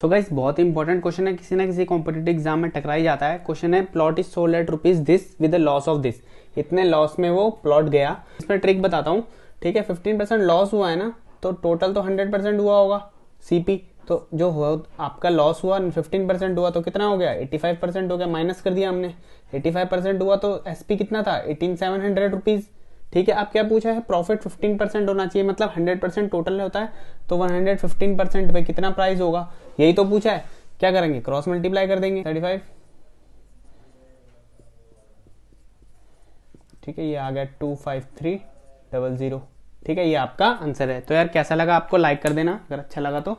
तो गाइस बहुत important question है किसी ना किसी कॉम्पिटेटिव एग्जाम में टकराई जाता है क्वेश्चन है plot is sold at rupees this with loss of this इतने लॉस में वो प्लॉट गया इसमें ट्रिक बताता हूँ ठीक है फिफ्टीन परसेंट लॉस हुआ है ना तो टोटल तो हंड्रेड परसेंट हुआ होगा सीपी तो जो हुआ आपका लॉस हुआ फिफ्टीन परसेंट हुआ तो कितना हो गया एट्टी फाइव परसेंट हो गया माइनस कर दिया हमने एट्टी फाइव परसेंट हुआ तो एस पी कितना था एटीन सेवन हंड्रेड रुपीज़ ठीक है अब क्या पूछा है प्रॉफिट 15 परसेंट होना चाहिए मतलब 100 परसेंट टोटल होता है तो 115 परसेंट पे कितना प्राइस होगा यही तो पूछा है क्या करेंगे क्रॉस मल्टीप्लाई कर देंगे 35 ठीक है ये आ गया two five three double zero ठीक है ये आपका आंसर है तो यार कैसा लगा आपको लाइक कर देना अगर अच्छा लगा तो